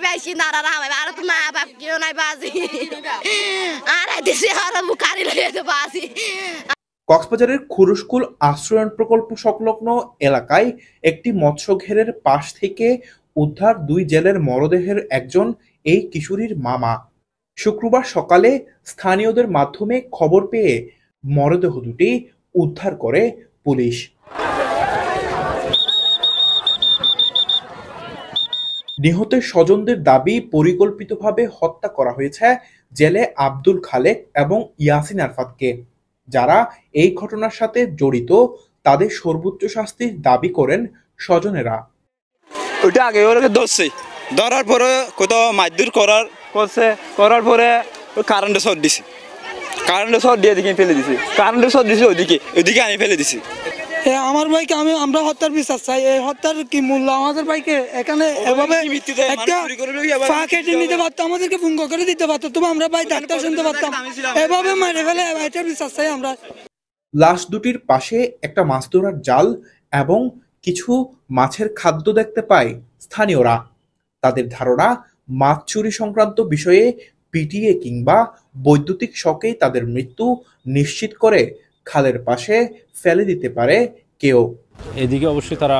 রা ভাই আর তো মা বাপ কেউ নাই বাজি আর আর মুখারি তো বাজি কক্সবাজারের খুরুশকুল আশ্রয়ন প্রকল্প সংলগ্ন এলাকায় একটি মৎস্য ঘেরের পাশ থেকে উদ্ধার দুই জেলের মরদেহের একজন এই কিশোরীর মামা শুক্রবার সকালে স্থানীয়দের মাধ্যমে খবর পেয়ে মরদেহ দুটি উদ্ধার করে পুলিশ নিহতের স্বজনদের দাবি পরিকল্পিতভাবে হত্যা করা হয়েছে জেলে আব্দুল খালেক এবং ইয়াসিন আরফাতকে যারা এই ঘটনার সাথে জড়িত তাদের সর্বোচ্চ শাস্তির দাবি করেন স্বজনেরা ওটা আগে ওরা ধরছে ধরার পরে কোথাও মারধর করার করছে করার পরে কারেন্টে শর্ট দিছে কারেন্টে শর্ট দিয়ে দিকে ফেলে দিছে কারেন্টে শর্ট দিছে ওইদিকে ওইদিকে আমি ফেলে দিছি আমার ভাইকে আমি আমরা হত্যার বিশ্বাস চাই এই হত্যার কি মূল্য আমাদের ভাইকে এখানে এভাবে একটা পা কেটে নিতে পারতো আমাদেরকে ভঙ্গ করে দিতে পারতো তবু আমরা ভাই ডাক্তার শুনতে পারতাম এভাবে মেরে ফেলে এটার বিশ্বাস চাই আমরা লাশ দুটির পাশে একটা মাছ ধরার জাল এবং কিছু মাছের খাদ্য দেখতে পায় স্থানীয়রা তাদের ধারণা মাছ চুরি সংক্রান্ত বিষয়ে পিটিএ কিংবা বৈদ্যুতিক শকেই তাদের মৃত্যু নিশ্চিত করে খালের পাশে ফেলে দিতে পারে কেউ এদিকে অবশ্যই তারা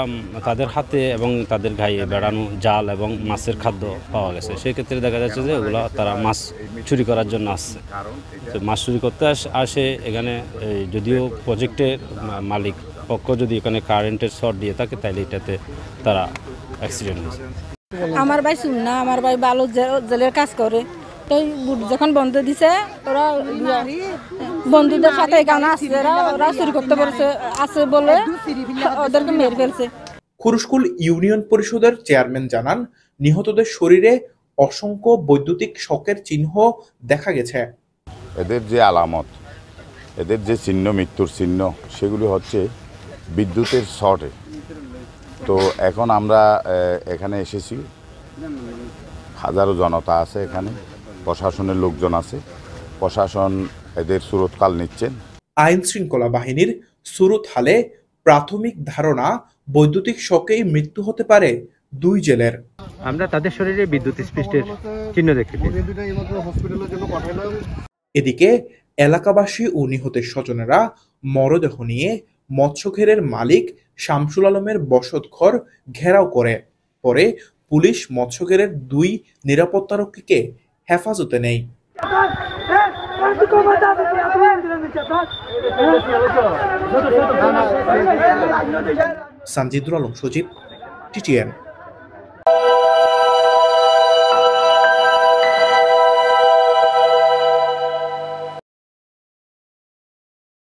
তাদের হাতে এবং তাদের গায়ে বেড়ানো জাল এবং মাছের খাদ্য পাওয়া গেছে সেক্ষেত্রে দেখা যাচ্ছে যে ওগুলো তারা মাছ চুরি করার জন্য আসছে তো মাছ চুরি করতে আসে এখানে যদিও প্রজেক্টের মালিক পক্ষ যদি এখানে কারেন্টের শর্ট দিয়ে থাকে তাহলে এটাতে তারা অ্যাক্সিডেন্ট হয়েছে আমার ভাই শুন না আমার ভাই ভালো জেলের কাজ করে যখন বন্ধ দিছে ওরা বন্ধুদের সাথে এখানে আসছে ওরা চুরি করতে পারছে আছে বলে ওদেরকে মেরে ফেলছে খুরুশকুল ইউনিয়ন পরিষদের চেয়ারম্যান জানান নিহতদের শরীরে অসংখ্য বৈদ্যুতিক শকের চিহ্ন দেখা গেছে এদের যে আলামত এদের যে চিহ্ন মৃত্যুর চিহ্ন সেগুলি হচ্ছে বিদ্যুতের শর্টে তো এখন আমরা এখানে এসেছি হাজারো জনতা আছে এখানে প্রশাসনের লোকজন আছে প্রশাসন এদের সুরতকাল নিচ্ছেন আইন শৃঙ্খলা বাহিনীর সুরত হালে প্রাথমিক ধারণা বৈদ্যুতিক শকেই মৃত্যু হতে পারে দুই জেলের আমরা তাদের শরীরে বিদ্যুৎ স্পৃষ্টের চিহ্ন দেখতে এদিকে এলাকাবাসী ও নিহতের স্বজনেরা মরদেহ নিয়ে মৎস্যঘেরের মালিক শামসুল আলমের বসত ঘর ঘেরাও করে পরে পুলিশ মৎস্যঘেরের দুই নিরাপত্তারক্ষীকে হেফাজতে নেই সানজিদুল আলম সজীব টিটিএন